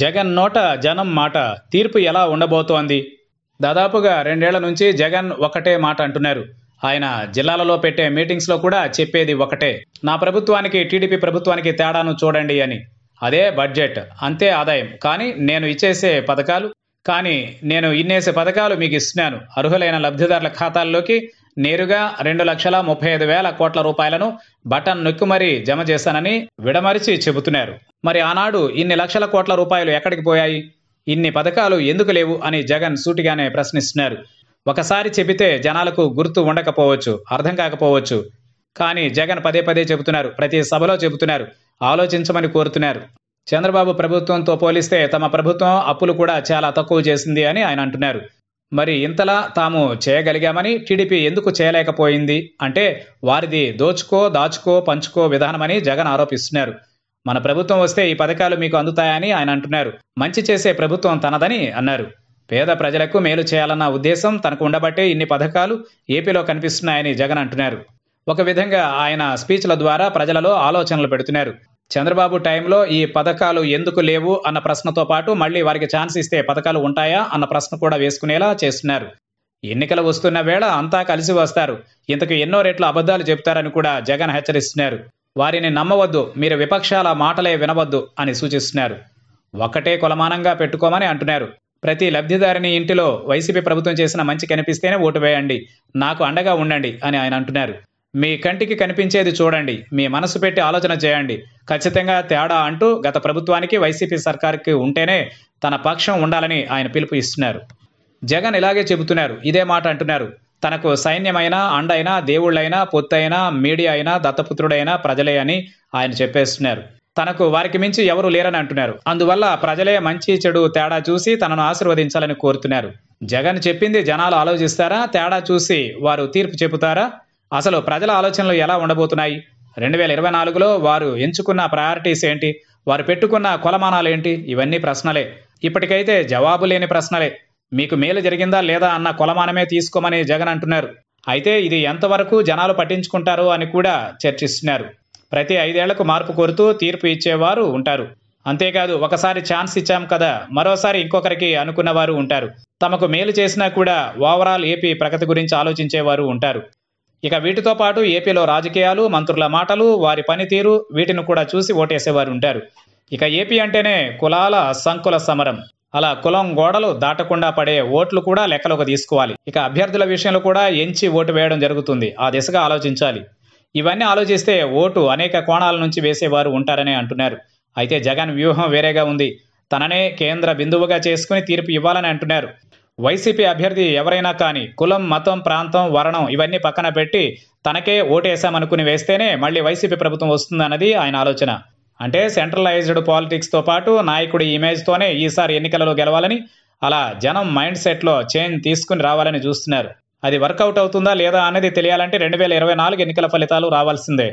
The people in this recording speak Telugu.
జగన్ నోట జనం మాట తీర్పు ఎలా ఉండబోతోంది దాదాపుగా రెండేళ్ల నుంచి జగన్ ఒకటే మాట అంటున్నారు ఆయన జిల్లాలలో పెట్టే మీటింగ్స్లో కూడా చెప్పేది ఒకటే నా ప్రభుత్వానికి టీడీపీ ప్రభుత్వానికి తేడాను చూడండి అని అదే బడ్జెట్ అంతే ఆదాయం కానీ నేను ఇచ్చేసే పథకాలు కానీ నేను ఇన్నేసే పథకాలు మీకు ఇస్తున్నాను అర్హులైన లబ్ధిదారుల ఖాతాల్లోకి నేరుగా రెండు లక్షల ముప్పై ఐదు వేల కోట్ల రూపాయలను బటన్ నొక్కుమరీ జమ చేశానని విడమరిచి చెబుతున్నారు మరి ఆనాడు ఇన్ని లక్షల కోట్ల రూపాయలు ఎక్కడికి పోయాయి ఇన్ని పథకాలు ఎందుకు లేవు అని జగన్ సూటిగానే ప్రశ్నిస్తున్నారు ఒకసారి చెబితే జనాలకు గుర్తు ఉండకపోవచ్చు అర్థం కాకపోవచ్చు కానీ జగన్ పదే పదే చెబుతున్నారు ప్రతి సభలో చెబుతున్నారు ఆలోచించమని కోరుతున్నారు చంద్రబాబు ప్రభుత్వంతో పోలిస్తే తమ ప్రభుత్వం అప్పులు కూడా చాలా తక్కువ చేసింది అని ఆయన అంటున్నారు మరి ఇంతలా తాము చేయగలిగామని టీడీపీ ఎందుకు చేయలేకపోయింది అంటే వారిది దోచుకో దాచుకో పంచుకో విధానమని జగన్ ఆరోపిస్తున్నారు మన ప్రభుత్వం వస్తే ఈ పథకాలు మీకు అందుతాయని ఆయన అంటున్నారు మంచి చేసే ప్రభుత్వం తనదని అన్నారు పేద ప్రజలకు మేలు చేయాలన్న ఉద్దేశం తనకు ఉండబట్టే ఇన్ని పథకాలు ఏపీలో కనిపిస్తున్నాయని జగన్ అంటున్నారు ఒక విధంగా ఆయన స్పీచ్ల ద్వారా ప్రజలలో ఆలోచనలు పెడుతున్నారు చంద్రబాబు టైంలో ఈ పథకాలు ఎందుకు లేవు అన్న ప్రశ్నతో పాటు మళ్ళీ వారికి ఛాన్స్ ఇస్తే పథకాలు ఉంటాయా అన్న ప్రశ్న కూడా వేసుకునేలా చేస్తున్నారు ఎన్నికలు వస్తున్న వేళ అంతా కలిసి వస్తారు ఇంతకు ఎన్నో రెట్లు అబద్ధాలు చెప్తారని కూడా జగన్ హెచ్చరిస్తున్నారు వారిని నమ్మవద్దు మీరు విపక్షాల మాటలే వినవద్దు అని సూచిస్తున్నారు ఒక్కటే కులమానంగా పెట్టుకోమని అంటున్నారు ప్రతి లబ్ధిదారిని ఇంటిలో వైసీపీ ప్రభుత్వం చేసిన మంచి కనిపిస్తేనే ఓటు వేయండి నాకు అండగా ఉండండి అని ఆయన అంటున్నారు మీ కంటికి కనిపించేది చూడండి మీ మనసు పెట్టి ఆలోచన చేయండి ఖచ్చితంగా తేడా అంటూ గత ప్రభుత్వానికి వైసీపీ సర్కార్కి ఉంటేనే తన పక్షం ఉండాలని ఆయన పిలుపు ఇస్తున్నారు జగన్ ఇలాగే చెబుతున్నారు ఇదే మాట అంటున్నారు తనకు సైన్యమైనా అండైనా దేవుళ్ళైనా పొత్తైనా మీడియా అయినా దత్తపుత్రుడైనా ప్రజలే అని ఆయన చెప్పేస్తున్నారు తనకు వారికి మించి ఎవరు లేరని అంటున్నారు అందువల్ల ప్రజలే మంచి చెడు తేడా చూసి తనను ఆశీర్వదించాలని కోరుతున్నారు జగన్ చెప్పింది జనాలు ఆలోచిస్తారా తేడా చూసి వారు తీర్పు చెబుతారా అసలు ప్రజల ఆలోచనలు ఎలా ఉండబోతున్నాయి రెండు వేల ఇరవై నాలుగులో వారు ఎంచుకున్న ప్రయారిటీస్ ఏంటి వారు పెట్టుకున్న కొలమానాలు ఏంటి ఇవన్నీ ప్రశ్నలే ఇప్పటికైతే జవాబు లేని ప్రశ్నలే మీకు మేలు జరిగిందా లేదా అన్న కొలమానమే తీసుకోమని జగన్ అంటున్నారు అయితే ఇది ఎంతవరకు జనాలు పట్టించుకుంటారు అని కూడా చర్చిస్తున్నారు ప్రతి ఐదేళ్లకు మార్పు కోరుతూ తీర్పు ఇచ్చేవారు ఉంటారు అంతేకాదు ఒకసారి ఛాన్స్ ఇచ్చాం కదా మరోసారి ఇంకొకరికి అనుకున్నవారు ఉంటారు తమకు మేలు చేసినా కూడా ఓవరాల్ ఏపీ ప్రగతి గురించి ఆలోచించేవారు ఉంటారు ఇక వీటితో పాటు ఏపీలో రాజకీయాలు మంత్రుల మాటలు వారి పనితీరు వీటిని కూడా చూసి ఓటేసేవారు ఉంటారు ఇక ఏపీ అంటేనే కులాల సంకుల సమరం అలా కులం గోడలు దాటకుండా పడే ఓట్లు కూడా లెక్కలోకి తీసుకోవాలి ఇక అభ్యర్థుల విషయంలో కూడా ఎంచి ఓటు వేయడం జరుగుతుంది ఆ దిశగా ఆలోచించాలి ఇవన్నీ ఆలోచిస్తే ఓటు అనేక కోణాల నుంచి వేసేవారు ఉంటారని అంటున్నారు అయితే జగన్ వ్యూహం వేరేగా ఉంది తననే కేంద్ర బిందువుగా చేసుకుని తీర్పు ఇవ్వాలని అంటున్నారు వైసీపీ అభ్యర్థి ఎవరైనా కానీ కులం మతం ప్రాంతం వరణం ఇవన్నీ పక్కన పెట్టి తనకే ఓటేశామనుకుని వేస్తేనే మళ్ళీ వైసీపీ ప్రభుత్వం వస్తుందన్నది ఆయన ఆలోచన అంటే సెంట్రలైజ్డ్ పాలిటిక్స్తో పాటు నాయకుడి ఇమేజ్తోనే ఈసారి ఎన్నికలలో గెలవాలని అలా జనం మైండ్ సెట్లో చేంజ్ తీసుకుని రావాలని చూస్తున్నారు అది వర్కౌట్ అవుతుందా లేదా అనేది తెలియాలంటే రెండు వేల ఇరవై నాలుగు ఎన్నికల ఫలితాలు రావాల్సిందే